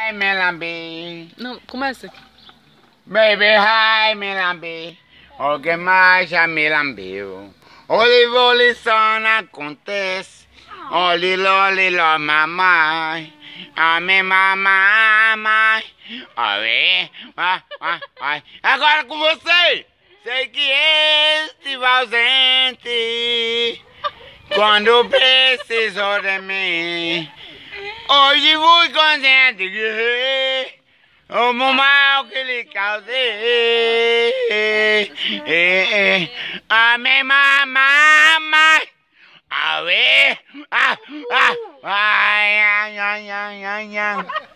Hi, Melambi. Não, começa. aqui. Baby, hi, Melambi. que mais já me lambeu. Oli, só não acontece. Oli, loli, lo, mamãe. Ame, mamãe. Oi, vai, vai, vai. Agora com você. Sei que estive ausente. Quando precisou de mim. Hoje fui contente o mal que lhe causei. É, é. A minha mamãe. Aue. Ai, ai, ai, ai, ai.